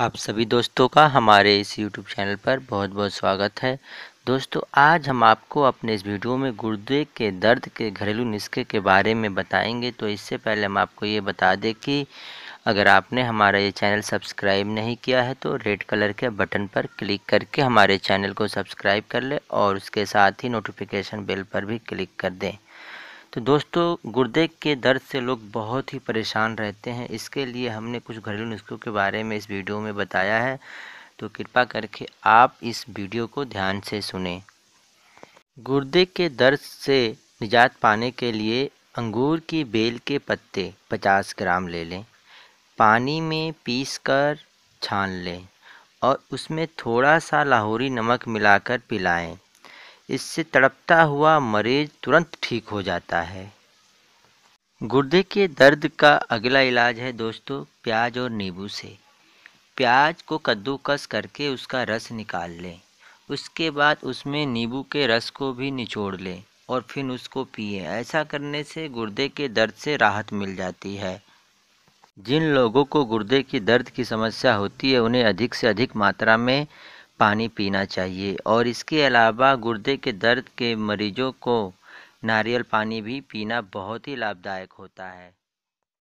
आप सभी दोस्तों का हमारे इस YouTube चैनल पर बहुत बहुत स्वागत है दोस्तों आज हम आपको अपने इस वीडियो में गुर्दे के दर्द के घरेलू नुस्खे के बारे में बताएंगे तो इससे पहले हम आपको ये बता दें कि अगर आपने हमारा ये चैनल सब्सक्राइब नहीं किया है तो रेड कलर के बटन पर क्लिक करके हमारे चैनल को सब्सक्राइब कर लें और उसके साथ ही नोटिफिकेशन बेल पर भी क्लिक कर दें तो दोस्तों गुर्दे के दर्द से लोग बहुत ही परेशान रहते हैं इसके लिए हमने कुछ घरेलू नुस्खों के बारे में इस वीडियो में बताया है तो कृपा करके आप इस वीडियो को ध्यान से सुने गुर्दे के दर्द से निजात पाने के लिए अंगूर की बेल के पत्ते 50 ग्राम ले लें पानी में पीस कर छान लें और उसमें थोड़ा सा लाहौरी नमक मिलाकर पिलाएं इससे तड़पता हुआ मरीज तुरंत ठीक हो जाता है गुर्दे के दर्द का अगला इलाज है दोस्तों प्याज और नींबू से प्याज को कद्दूकस करके उसका रस निकाल लें उसके बाद उसमें नींबू के रस को भी निचोड़ लें और फिर उसको पिए ऐसा करने से गुर्दे के दर्द से राहत मिल जाती है जिन लोगों को गुर्दे की दर्द की समस्या होती है उन्हें अधिक से अधिक मात्रा में पानी पीना चाहिए और इसके अलावा गुर्दे के दर्द के मरीजों को नारियल पानी भी पीना बहुत ही लाभदायक होता है